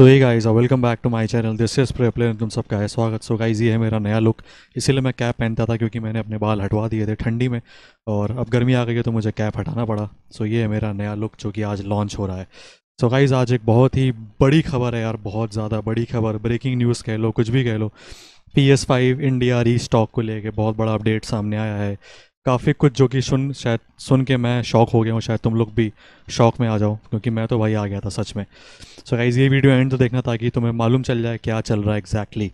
सो ये गाइस और welcome back to my channel this is प्रे तुम सबका है स्वागत सो गाइस ये है मेरा नया लुक इसीलिए मैं कैप पहनता था क्योंकि मैंने अपने बाल हटवा दिए थे ठंडी में और अब गर्मी आ गई है तो मुझे कैप हटाना पड़ा सो so, ये है मेरा नया लुक जो कि आज लॉन्च हो रहा है सो so, गाइस आज एक बहुत ही बड़ी खबर है यार बहुत ज़्यादा बड़ी खबर ब्रेकिंग न्यूज़ कह लो कुछ भी कह लो P S five India restock को लेकर बहुत बड़ा अपडेट सामने आया है काफ़ी कुछ जो कि सुन शायद सुन के मैं शौक हो गया हूँ शायद तुम लोग भी शौक में आ जाओ क्योंकि मैं तो भाई आ गया था सच में सो so गाइज़ ये वीडियो एंड तो देखना ताकि तुम्हें मालूम चल जाए क्या चल रहा है एग्जैक्टली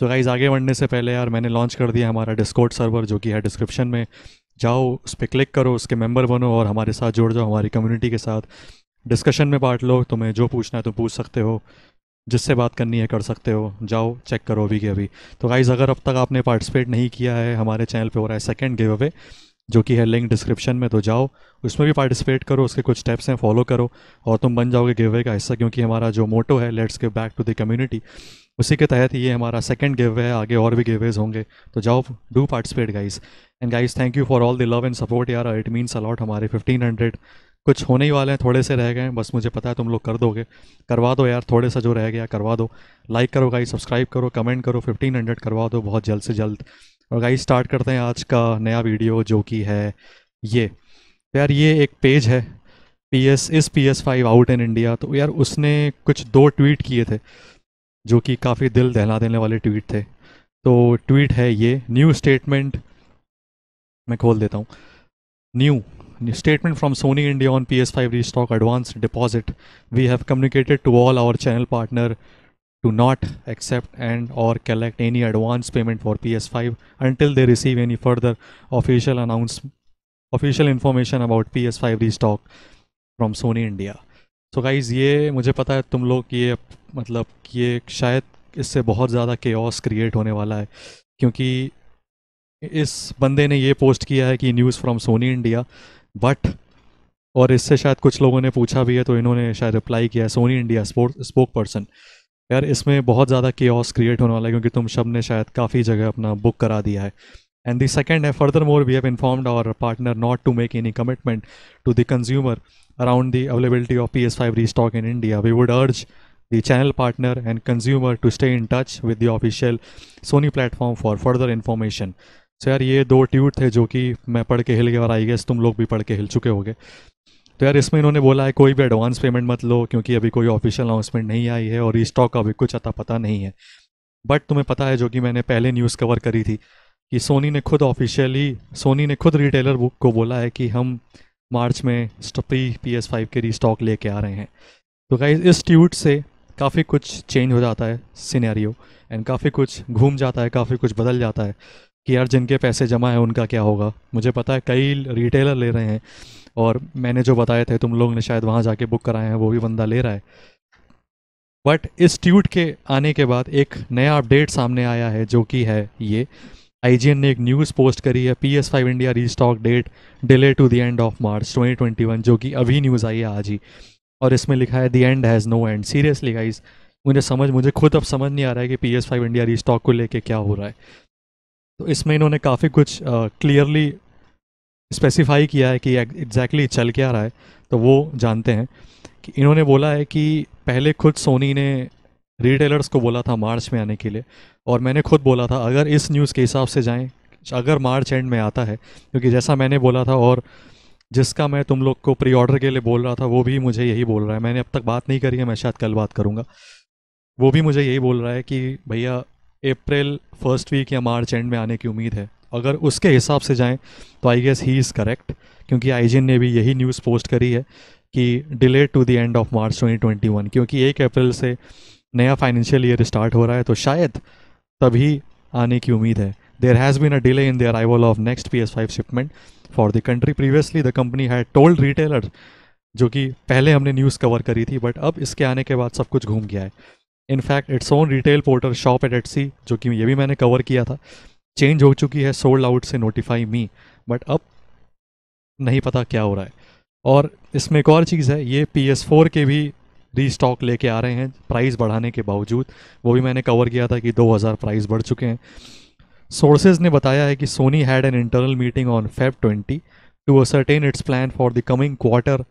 सो गाइज़ आगे बढ़ने से पहले यार मैंने लॉन्च कर दिया हमारा डिस्कोट सर्वर जो कि है डिस्क्रिप्शन में जाओ उस पर क्लिक करो उसके मेम्बर बनो और हमारे साथ जुड़ जाओ हमारी कम्युनिटी के साथ डिस्कशन में बांट लो तुम्हें जो पूछना है तुम पूछ सकते हो जिससे बात करनी है कर सकते हो जाओ चेक करो अभी के अभी तो गाइज़ अगर अब तक आपने पार्टिसिपेट नहीं किया है हमारे चैनल पे हो रहा है सेकंड गिव अवे जो कि है लिंक डिस्क्रिप्शन में तो जाओ उसमें भी पार्टिसिपेट करो उसके कुछ स्टेप्स हैं फॉलो करो और तुम बन जाओगे गिव अवे का हिस्सा क्योंकि हमारा जो मोटो है let's give back to the community उसी के तहत ये हमारा सेकेंड गिव है आगे और भी गिवेज होंगे तो जाओ do participate guys and guys thank you for all the love and support यार इट मीन्स अलॉट हमारे फिफ्टीन कुछ होने ही वाले हैं थोड़े से रह गए हैं बस मुझे पता है तुम लोग कर दोगे करवा दो यार थोड़े सा जो रह गया करवा दो लाइक करो गाइस सब्सक्राइब करो कमेंट करो 1500 करवा दो बहुत जल्द से जल्द और गाइस स्टार्ट करते हैं आज का नया वीडियो जो कि है ये यार ये एक पेज है पी एस इस P S five out in India तो यार उसने कुछ दो ट्वीट किए थे जो कि काफ़ी दिल दहला देने वाले ट्वीट थे तो ट्वीट है ये न्यू स्टेटमेंट मैं खोल देता हूँ new statement from Sony India on PS5 restock advance deposit. We have communicated to all our channel partner to not accept and or collect any advance payment for PS5 until they receive any further official announce official information about PS5 restock from Sony India. so guys ये मुझे पता है तुम लोग ये मतलब ये शायद इससे बहुत ज़्यादा chaos create होने वाला है क्योंकि इस बंदे ने ये पोस्ट किया है कि news from Sony India but और इससे शायद कुछ लोगों ने पूछा भी है तो इन्होंने शायद रिप्लाई किया सोनी इंडिया स्पोक पर्सन यार इसमें बहुत ज़्यादा के क्रिएट होने वाला है क्योंकि तुम शब ने शायद काफ़ी जगह अपना बुक करा दिया है एंड दी सेकेंड है furthermore we have informed our partner not to make any commitment to the consumer around the availability of P S five restock in India we would urge the channel partner and consumer to stay in touch with the official Sony platform for further information तो यार ये दो tweet थे जो कि मैं पढ़ के हिल गया और आई गेस तुम लोग भी पढ़ के हिल चुके होगे तो यार इसमें इन्होंने बोला है कोई भी एडवांस पेमेंट मत लो क्योंकि अभी कोई ऑफिशियल अनाउंसमेंट नहीं आई है और स्टॉक का भी कुछ अता पता नहीं है बट तुम्हें पता है जो कि मैंने पहले न्यूज़ कवर करी थी कि सोनी ने खुद ऑफिशियली सोनी ने खुद रिटेलर बुक को बोला है कि हम मार्च में प्री पी एस फाइव के रीस्टॉक लेके आ रहे हैं तो गाइज इस ट्यूट से काफ़ी कुछ चेंज हो जाता है सिनेरियो एंड काफ़ी कुछ घूम जाता है काफ़ी कुछ बदल जाता है कि यार जिनके पैसे जमा है उनका क्या होगा मुझे पता है कई रिटेलर ले रहे हैं और मैंने जो बताए थे तुम लोग ने शायद वहाँ जाके बुक कराए हैं वो भी बंदा ले रहा है बट इस ट्यूट के आने के बाद एक नया अपडेट सामने आया है जो कि है ये आई ने एक न्यूज़ पोस्ट करी है P S five India restock date delay to the end of March 2021 जो कि अभी न्यूज़ आई है आज ही और इसमें लिखा है the end has no end seriously guys मुझे समझ मुझे खुद अब समझ नहीं आ रहा है कि P S five India restock को लेके क्या हो रहा है तो इसमें इन्होंने काफ़ी कुछ क्लियरली स्पेसिफाई किया है कि एग्जैक्टली exactly चल क्या रहा है तो वो जानते हैं कि इन्होंने बोला है कि पहले खुद सोनी ने रिटेलर्स को बोला था मार्च में आने के लिए और मैंने खुद बोला था अगर इस न्यूज़ के हिसाब से जाएं अगर मार्च एंड में आता है क्योंकि जैसा मैंने बोला था और जिसका मैं तुम लोग को प्री ऑर्डर के लिए बोल रहा था वो भी मुझे यही बोल रहा है मैंने अब तक बात नहीं करी है मैं शायद कल बात करूँगा वो भी मुझे यही बोल रहा है कि भैया अप्रैल फर्स्ट वीक या मार्च एंड में आने की उम्मीद है अगर उसके हिसाब से जाएं तो I guess he is correct क्योंकि आईजीएन ने भी यही न्यूज़ पोस्ट करी है कि delay to the end of March 2021 क्योंकि एक अप्रैल से नया फाइनेंशियल ईयर स्टार्ट हो रहा है तो शायद तभी आने की उम्मीद है there has been a delay in the arrival of next P shipment for the country previously the company had told retailer जो कि पहले हमने न्यूज़ कवर करी थी बट अब इसके आने के बाद सब कुछ घूम गया है in fact its own retail portal shop at SC जो कि ये भी मैंने कवर किया था चेंज हो चुकी है सोल्ड आउट से नोटिफाई मी बट अब नहीं पता क्या हो रहा है और इसमें एक और चीज़ है ये पी एस फोर के भी री स्टॉक लेके आ रहे हैं प्राइस बढ़ाने के बावजूद वो भी मैंने कवर किया था कि 2000 प्राइस बढ़ चुके हैं सोर्सेज ने बताया है कि Sony had an internal meeting on Feb 20 to ascertain its plan for the coming quarter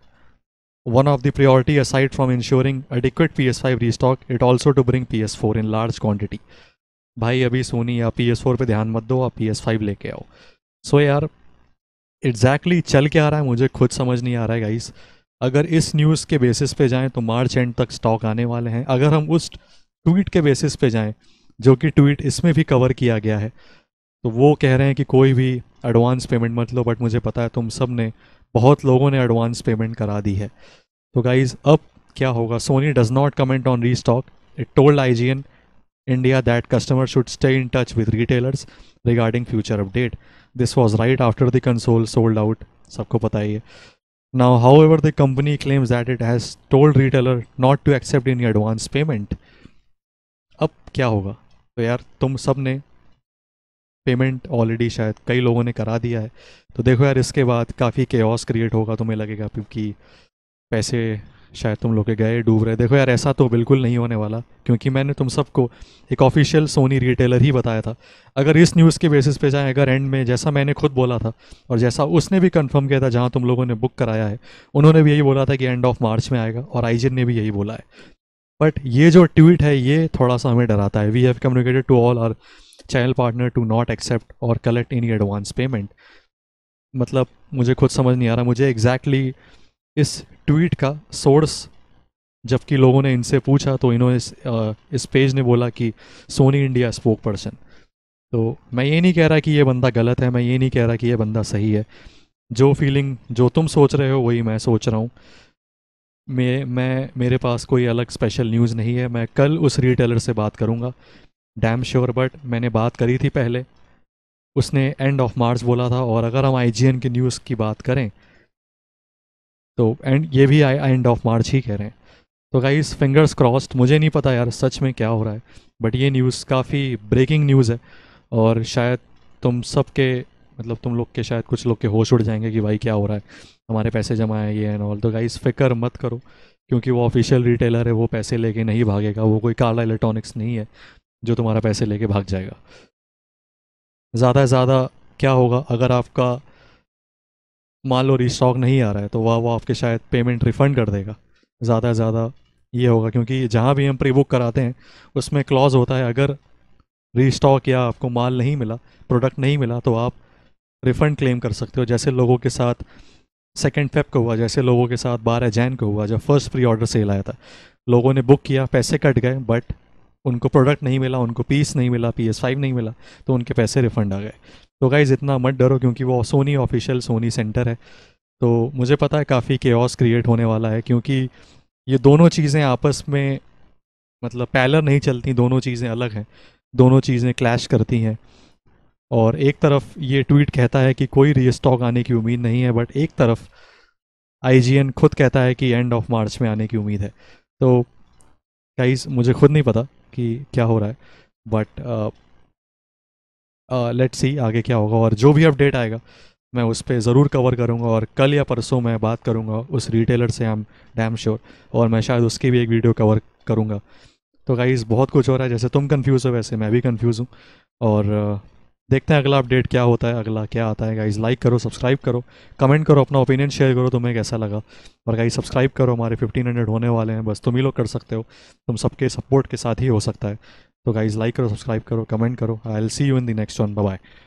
One of the priority aside from ensuring adequate PS5 restock, it also to bring PS4 in large quantity. भाई अभी सोनी या PS4 पे ध्यान मत दो आप PS5 लेके आओ सो so, यार एग्जैक्टली exactly चल के आ रहा है मुझे खुद समझ नहीं आ रहा है गाइस अगर इस न्यूज़ के बेसिस पे जाएं तो मार्च एंड तक स्टॉक आने वाले हैं अगर हम उस ट्वीट के बेसिस पे जाएं जो कि ट्वीट इसमें भी कवर किया गया है तो वो कह रहे हैं कि कोई भी एडवांस पेमेंट मत लो बट मुझे पता है तुम सब ने बहुत लोगों ने एडवांस पेमेंट करा दी है तो गाइज़ अब क्या होगा Sony does not comment on restock it told I India that customer should stay in touch with retailers regarding future update this was right after the console sold out सबको पता ही है now however the company claims that it has told retailer not to accept in advance payment अब क्या होगा तो यार तुम सब ने पेमेंट ऑलरेडी शायद कई लोगों ने करा दिया है तो देखो यार इसके बाद काफ़ी के क्रिएट होगा तुम्हें लगेगा क्योंकि पैसे शायद तुम लोग के गए डूब रहे देखो यार ऐसा तो बिल्कुल नहीं होने वाला क्योंकि मैंने तुम सबको एक ऑफिशियल सोनी रिटेलर ही बताया था अगर इस न्यूज़ के बेसिस पे जाएं अगर एंड में जैसा मैंने खुद बोला था और जैसा उसने भी कंफर्म किया था जहां तुम लोगों ने बुक कराया है उन्होंने भी यही बोला था कि एंड ऑफ मार्च में आएगा और आई ने भी यही बोला है बट ये जो ट्वीट है ये थोड़ा सा हमें डराता है we have communicated to all our channel partner to not accept और कलेक्ट एनी एडवांस पेमेंट मतलब मुझे खुद समझ नहीं आ रहा मुझे एग्जैक्टली exactly इस ट्वीट का सोर्स जबकि लोगों ने इनसे पूछा तो इन्होंने इस, इस पेज ने बोला कि सोनी इंडिया स्पोक पर्सन तो मैं ये नहीं कह रहा कि ये बंदा गलत है मैं ये नहीं कह रहा कि ये बंदा सही है जो फीलिंग जो तुम सोच रहे हो वही मैं सोच रहा हूँ मैं मैं मेरे पास कोई अलग स्पेशल न्यूज़ नहीं है मैं कल उस रिटेलर से बात करूँगा डैम श्योर बट मैंने बात करी थी पहले उसने एंड ऑफ मार्च बोला था और अगर हम आई की न्यूज़ की बात करें तो एंड ये भी एंड ऑफ मार्च ही कह रहे हैं तो गाइस फिंगर्स क्रॉस्ड मुझे नहीं पता यार सच में क्या हो रहा है बट ये न्यूज़ काफ़ी ब्रेकिंग न्यूज़ है और शायद तुम सब के मतलब तुम लोग के शायद कुछ लोग के होश उड़ जाएंगे कि भाई क्या हो रहा है हमारे पैसे जमा है ये एंड ऑल तो गाइस फिक्र मत करो क्योंकि वो ऑफिशियल रिटेलर है वो पैसे लेके नहीं भागेगा वो कोई काला इलेक्ट्रॉनिक्स नहीं है जो तुम्हारा पैसे लेके भाग जाएगा ज़्यादा से ज़्यादा क्या होगा अगर आपका मान लो रिस्टॉक नहीं आ रहा है तो वह वो आपके शायद पेमेंट रिफ़ंड कर देगा ज़्यादा से ज़्यादा ये होगा क्योंकि जहाँ भी हम प्री बुक कराते हैं उसमें क्लॉज होता है अगर रीस्टॉक या आपको माल नहीं मिला प्रोडक्ट नहीं मिला तो आप रिफ़ंड क्लेम कर सकते हो जैसे लोगों के साथ सेकेंड फेब को हुआ जैसे लोगों के साथ बारह जैन को हुआ जब फर्स्ट प्री ऑर्डर सेल आया था लोगों ने बुक किया पैसे कट गए बट उनको प्रोडक्ट नहीं मिला उनको पीस नहीं मिला पी एस फाइव नहीं मिला तो उनके पैसे रिफंड आ गए तो गाइज़ इतना मत डरो क्योंकि वो सोनी ऑफिशियल सोनी सेंटर है तो मुझे पता है काफ़ी के क्रिएट होने वाला है क्योंकि ये दोनों चीज़ें आपस में मतलब पैलर नहीं चलती दोनों चीज़ें अलग हैं दोनों चीज़ें क्लैश करती हैं और एक तरफ ये ट्वीट कहता है कि कोई रीस्टॉक आने की उम्मीद नहीं है बट एक तरफ आई खुद कहता है कि एंड ऑफ मार्च में आने की उम्मीद है तो गाइज़ मुझे खुद नहीं पता कि क्या हो रहा है बट लेट्स सी आगे क्या होगा और जो भी अपडेट आएगा मैं उस पर ज़रूर कवर करूँगा और कल या परसों मैं बात करूँगा उस रिटेलर से हम डैम श्योर और मैं शायद उसकी भी एक वीडियो कवर करूँगा तो गाइज़ बहुत कुछ हो रहा है जैसे तुम कन्फ्यूज़ हो वैसे मैं भी कन्फ्यूज़ हूँ और uh, देखते हैं अगला अपडेट क्या होता है अगला क्या आता है गाइज लाइक करो सब्सक्राइब करो कमेंट करो अपना ओपिनियन शेयर करो तुम्हें कैसा लगा और गाइज सब्सक्राइब करो हमारे 1500 होने वाले हैं बस तुम ही लोग कर सकते हो तुम सबके सपोर्ट के साथ ही हो सकता है तो गाइज लाइक करो सब्सक्राइब करो कमेंट करो I'll see you in the next one bye